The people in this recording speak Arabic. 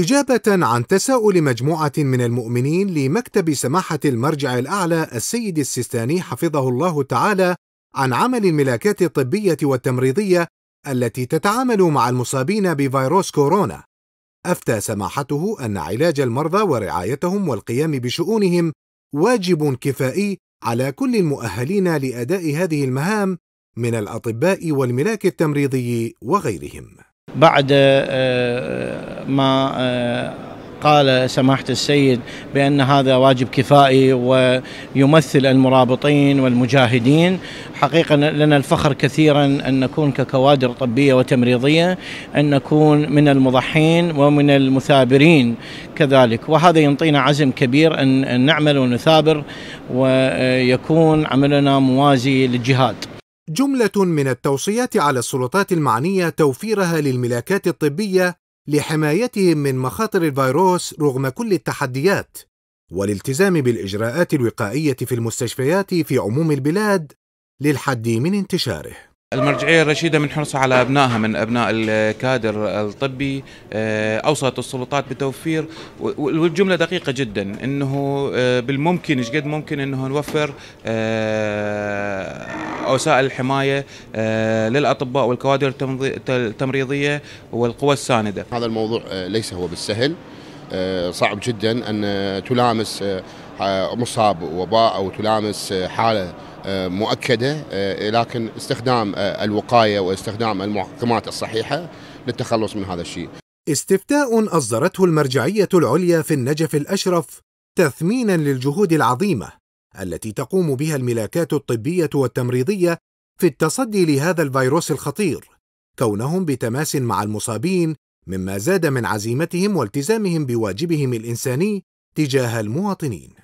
إجابة عن تساؤل مجموعة من المؤمنين لمكتب سماحة المرجع الأعلى السيد السيستاني حفظه الله تعالى عن عمل الملاكات الطبية والتمريضية التي تتعامل مع المصابين بفيروس كورونا أفتى سماحته أن علاج المرضى ورعايتهم والقيام بشؤونهم واجب كفائي على كل المؤهلين لأداء هذه المهام من الأطباء والملاك التمريضي وغيرهم بعد آه، آه، ما آه، قال سماحة السيد بأن هذا واجب كفائي ويمثل المرابطين والمجاهدين حقيقة لنا الفخر كثيرا أن نكون ككوادر طبية وتمريضية أن نكون من المضحين ومن المثابرين كذلك وهذا ينطينا عزم كبير أن نعمل ونثابر ويكون عملنا موازي للجهاد جملة من التوصيات على السلطات المعنية توفيرها للملاكات الطبية لحمايتهم من مخاطر الفيروس رغم كل التحديات، والالتزام بالإجراءات الوقائية في المستشفيات في عموم البلاد للحد من انتشاره. المرجعية الرشيدة من حرصها على أبنائها من أبناء الكادر الطبي آه، أوصت السلطات بتوفير والجملة دقيقة جدا أنه آه، بالممكن إيش قد ممكن أنه نوفر آه، وسائل الحماية للأطباء والكوادر التمريضية والقوى الساندة هذا الموضوع ليس هو بالسهل آه، صعب جدا أن تلامس آه، مصاب وباء أو تلامس آه، حالة مؤكدة لكن استخدام الوقاية واستخدام المحكمات الصحيحة للتخلص من هذا الشيء استفتاء أصدرته المرجعية العليا في النجف الأشرف تثمينا للجهود العظيمة التي تقوم بها الملاكات الطبية والتمريضية في التصدي لهذا الفيروس الخطير كونهم بتماس مع المصابين مما زاد من عزيمتهم والتزامهم بواجبهم الانساني تجاه المواطنين